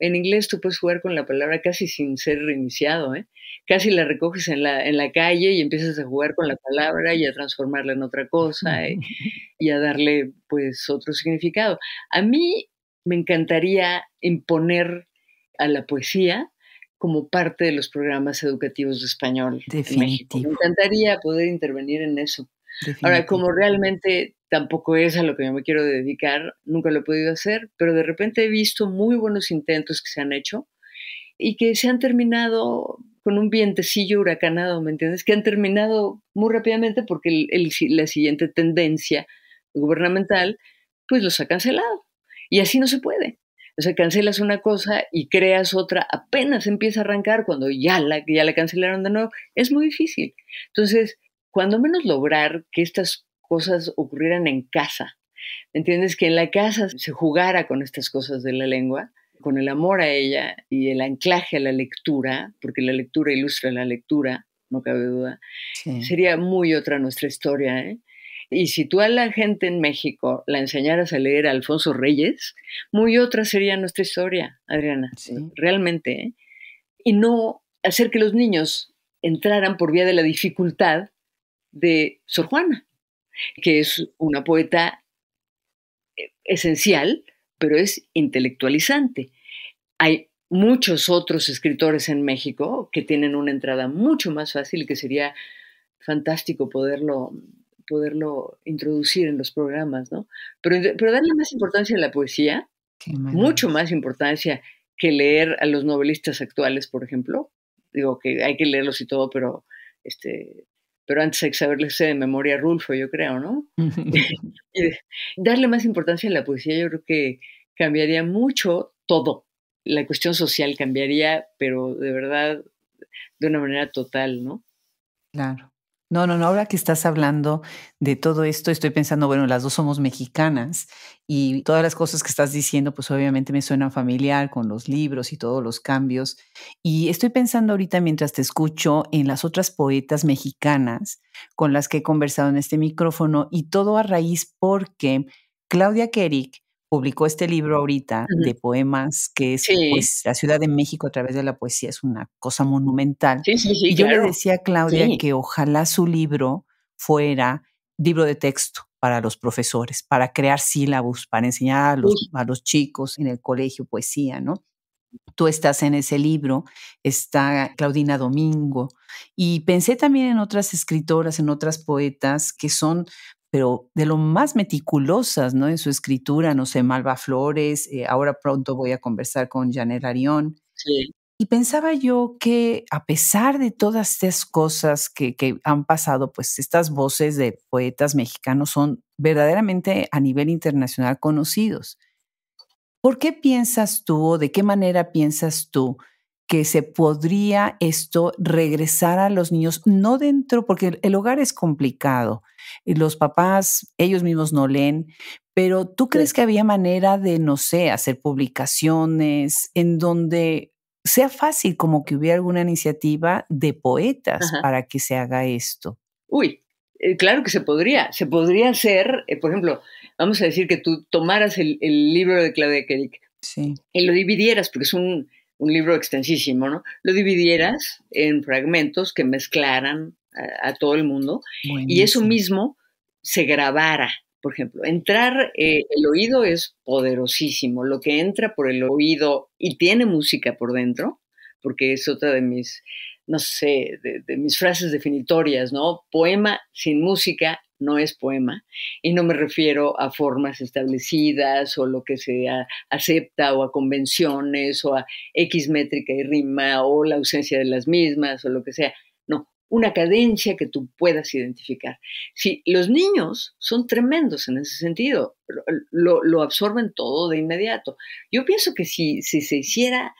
Speaker 2: en inglés tú puedes jugar con la palabra casi sin ser reiniciado, ¿eh? casi la recoges en la, en la calle y empiezas a jugar con la palabra y a transformarla en otra cosa ¿eh? y a darle pues otro significado. A mí me encantaría imponer a la poesía como parte de los programas educativos de español Definitivo. Me encantaría poder intervenir en eso. Ahora, como realmente tampoco es a lo que yo me quiero dedicar, nunca lo he podido hacer, pero de repente he visto muy buenos intentos que se han hecho y que se han terminado con un vientecillo huracanado, ¿me entiendes? Que han terminado muy rápidamente porque la siguiente tendencia gubernamental pues los ha cancelado. Y así no se puede. O sea, cancelas una cosa y creas otra, apenas empieza a arrancar cuando ya la, ya la cancelaron de nuevo. Es muy difícil. Entonces, cuando menos lograr que estas cosas ocurrieran en casa. ¿Entiendes? Que en la casa se jugara con estas cosas de la lengua, con el amor a ella y el anclaje a la lectura, porque la lectura ilustra la lectura, no cabe duda. Sería muy otra nuestra historia. ¿eh? Y si tú a la gente en México la enseñaras a leer a Alfonso Reyes, muy otra sería nuestra historia, Adriana, realmente. ¿eh? Y no hacer que los niños entraran por vía de la dificultad de Sor Juana que es una poeta eh, esencial, pero es intelectualizante. Hay muchos otros escritores en México que tienen una entrada mucho más fácil y que sería fantástico poderlo, poderlo introducir en los programas, ¿no? Pero, pero darle más importancia a la poesía, mucho más importancia que leer a los novelistas actuales, por ejemplo. Digo que hay que leerlos y todo, pero este, pero antes hay que saberlo de memoria Rulfo, yo creo, ¿no? darle más importancia a la poesía, yo creo que cambiaría mucho todo. La cuestión social cambiaría, pero de verdad, de una manera total, ¿no?
Speaker 1: Claro. No, no, no, ahora que estás hablando de todo esto, estoy pensando, bueno, las dos somos mexicanas y todas las cosas que estás diciendo, pues obviamente me suenan familiar con los libros y todos los cambios. Y estoy pensando ahorita mientras te escucho en las otras poetas mexicanas con las que he conversado en este micrófono y todo a raíz porque Claudia Kerik publicó este libro ahorita de poemas que es pues, la Ciudad de México a través de la poesía es una cosa monumental. y yo le decía a Claudia que ojalá su libro fuera libro de texto para los profesores, para crear sílabos, para enseñar a los, a los chicos en el colegio poesía, ¿no? tú estás en ese libro, está Claudina Domingo. Y pensé también en otras escritoras, en otras poetas que son pero de lo más meticulosas ¿no? en su escritura, no sé, Malva Flores, eh, ahora pronto voy a conversar con Janet Arión. Sí. Y pensaba yo que a pesar de todas estas cosas que, que, han pasado, pues estas voces de poetas mexicanos son verdaderamente a nivel internacional conocidos. ¿Por qué piensas tú o de qué manera piensas tú que se podría esto regresar a los niños, no dentro, porque el hogar es complicado, los papás, ellos mismos no leen, pero ¿tú crees que había manera de, no sé, hacer publicaciones en donde sea fácil como que hubiera alguna iniciativa de poetas para que se haga esto?
Speaker 2: Uy, eh, claro que se podría, se podría hacer, eh, por ejemplo, vamos a decir que tú tomaras el, libro de Claudia Kerik. Y lo dividieras, porque es un, un libro extensísimo, ¿no? Lo dividieras en fragmentos que mezclaran a, todo el mundo y eso mismo se grabara. Por ejemplo, entrar, eh, el oído es poderosísimo. Lo que entra por el oído y tiene música por dentro, porque es otra de mis, no sé, de mis frases definitorias, ¿no? Poema sin música no es poema. Y no me refiero a formas establecidas o lo que se acepta o a convenciones o a X métrica y rima o la ausencia de las mismas o lo que sea. No, una cadencia que tú puedas identificar. sí, los niños son tremendos en ese sentido, lo, absorben todo de inmediato. Yo pienso que si, si se hiciera,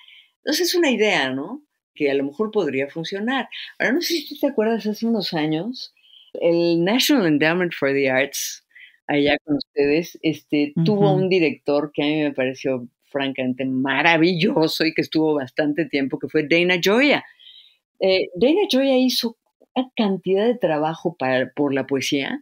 Speaker 2: no es una idea, ¿no? Que a lo mejor podría funcionar. Ahora no sé si tú te acuerdas hace unos años el National Endowment for the Arts, allá con ustedes, este, tuvo un director que a mí me pareció francamente maravilloso y que estuvo bastante tiempo, que fue Dana Joya. Eh, Dana Joya hizo una cantidad de trabajo para, por la poesía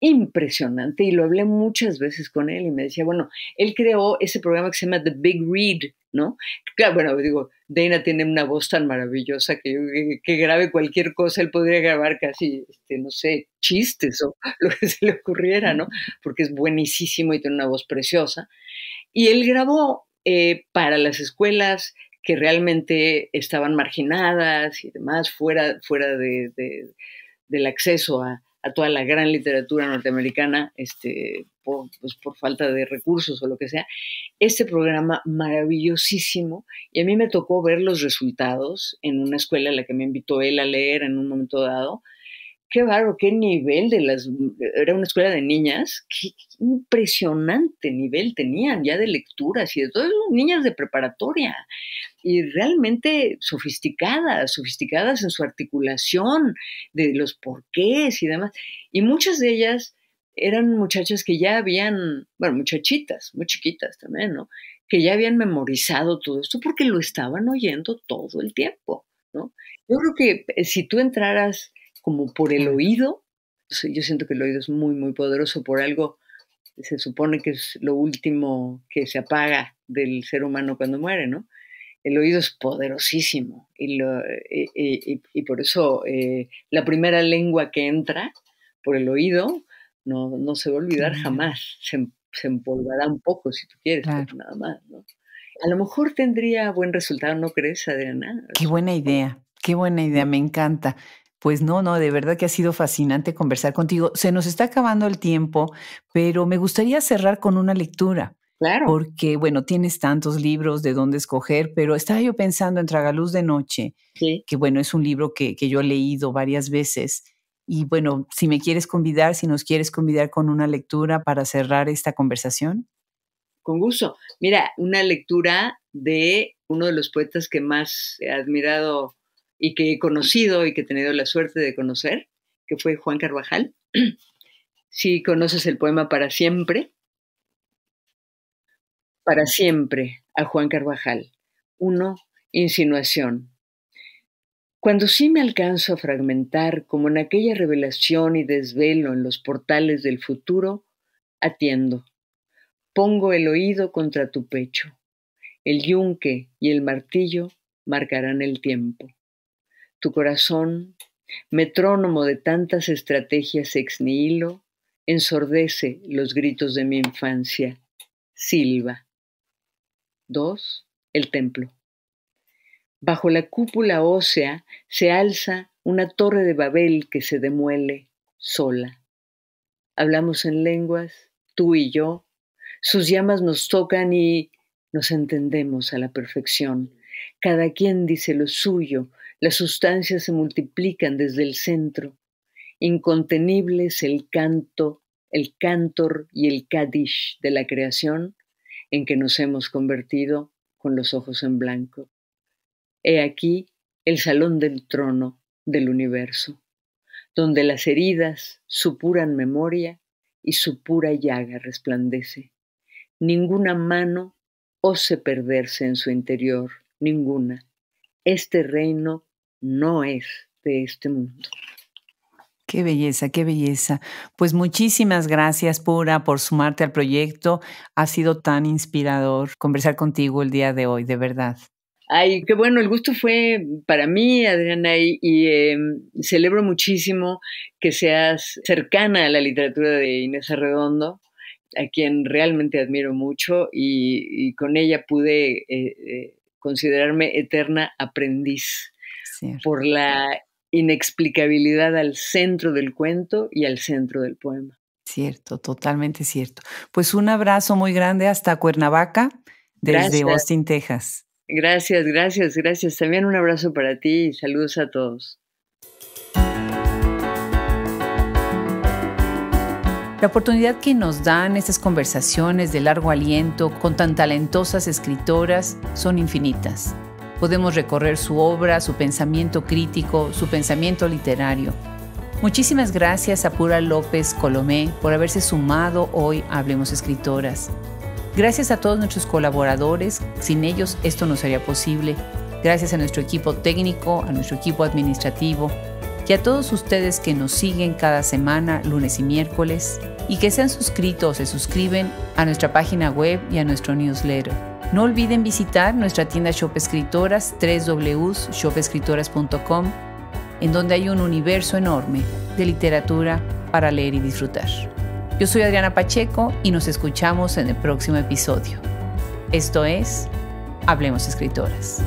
Speaker 2: impresionante y lo hablé muchas veces con él y me decía, bueno, él creó ese programa que se llama The Big Read, ¿no? Claro, bueno, digo, Dana tiene una voz tan maravillosa que, grabe cualquier cosa, él podría grabar casi, este, no sé, chistes o lo que se le ocurriera, ¿no? Porque es buenísimo y tiene una voz preciosa. Y él grabó eh, para las escuelas que realmente estaban marginadas y demás, fuera, fuera del acceso a, a toda la gran literatura norteamericana este, por, pues, por falta de recursos o lo que sea. Este programa maravillosísimo, y a mí me tocó ver los resultados en una escuela a la que me invitó él a leer en un momento dado, qué barro, qué nivel de las... Era una escuela de niñas, qué impresionante nivel tenían ya de lecturas y de todo, niñas de preparatoria y realmente sofisticadas, sofisticadas en su articulación de los porqués y demás. Y muchas de ellas eran muchachas que ya habían, bueno, muchachitas, muy chiquitas también, ¿no? Que ya habían memorizado todo esto porque lo estaban oyendo todo el tiempo, ¿no? Yo creo que eh, si tú entraras como por el oído. Yo siento que el oído es muy, muy poderoso por algo. Se supone que es lo último que se apaga del ser humano cuando muere, ¿no? El oído es poderosísimo y, lo, eh, eh, y, por eso eh, la primera lengua que entra por el oído no, no se va a olvidar jamás. Se, em, se empolvará un poco si tú quieres, nada más, ¿no? A lo mejor tendría buen resultado, ¿no crees, Adriana?
Speaker 1: Qué buena este, idea, qué buena idea, me encanta. Pues no, no, de verdad que ha sido fascinante conversar contigo. Se nos está acabando el tiempo, pero me gustaría cerrar con una lectura. Claro. Porque, bueno, tienes tantos libros de dónde escoger, pero estaba yo pensando en Tragaluz de Noche, que, bueno, es un libro que, que yo he leído varias veces. Y, bueno, si me quieres convidar, si nos quieres convidar con una lectura para cerrar esta conversación.
Speaker 2: Con gusto. Mira, una lectura de uno de los poetas que más he admirado y que he conocido y que he tenido la suerte de conocer, que fue Juan Carvajal. si conoces el poema Para siempre, para siempre a Juan Carvajal. uno, Insinuación. Cuando sí me alcanzo a fragmentar, como en aquella revelación y desvelo en los portales del futuro, atiendo. Pongo el oído contra tu pecho. El yunque y el martillo marcarán el tiempo tu corazón, metrónomo de tantas estrategias ex nihilo, ensordece los gritos de mi infancia. Silva. 2. El templo. Bajo la cúpula ósea se alza una torre de Babel que se demuele sola. Hablamos en lenguas, tú y yo, sus llamas nos tocan y nos entendemos a la perfección. Cada quien dice lo suyo, las sustancias se multiplican desde el centro. Incontenibles el canto, el cantor y el kadish de la creación en que nos hemos convertido con los ojos en blanco. He aquí el salón del trono del universo, donde las heridas supuran memoria y su pura llaga resplandece. Ninguna mano ose perderse en su interior, ninguna. Este reino no es de este mundo.
Speaker 1: Qué belleza, qué belleza. Pues muchísimas gracias, Pura, por sumarte al proyecto. Ha sido tan inspirador conversar contigo el día de hoy, de verdad.
Speaker 2: Ay, qué bueno, el gusto fue para mí, Adriana, y, em, celebro muchísimo que seas cercana a la literatura de Inés Arredondo, a quien realmente admiro mucho y, con ella pude eh, eh, considerarme eterna aprendiz por la inexplicabilidad al centro del cuento y al centro del poema.
Speaker 1: Cierto, totalmente cierto. Pues un abrazo muy grande hasta Cuernavaca,
Speaker 2: desde Austin,
Speaker 1: Texas.
Speaker 2: Gracias, gracias, gracias. También un abrazo para ti y saludos a todos.
Speaker 1: La oportunidad que nos dan estas conversaciones de largo aliento con tan talentosas escritoras son infinitas. Podemos recorrer su obra, su pensamiento crítico, su pensamiento literario. Muchísimas gracias a Pura López Colomé por haberse sumado hoy a Hablemos Escritoras. Gracias a todos nuestros colaboradores, sin ellos esto no sería posible. Gracias a nuestro equipo técnico, a nuestro equipo administrativo, y a todos ustedes que nos siguen cada semana, lunes y miércoles, y que se han suscrito o se suscriben a nuestra página web y a nuestro newsletter. No olviden visitar nuestra tienda Shop Escritoras, www.shopescritoras.com, en donde hay un universo enorme de literatura para leer y disfrutar. Yo soy Adriana Pacheco y nos escuchamos en el próximo episodio. Esto es Hablemos Escritoras.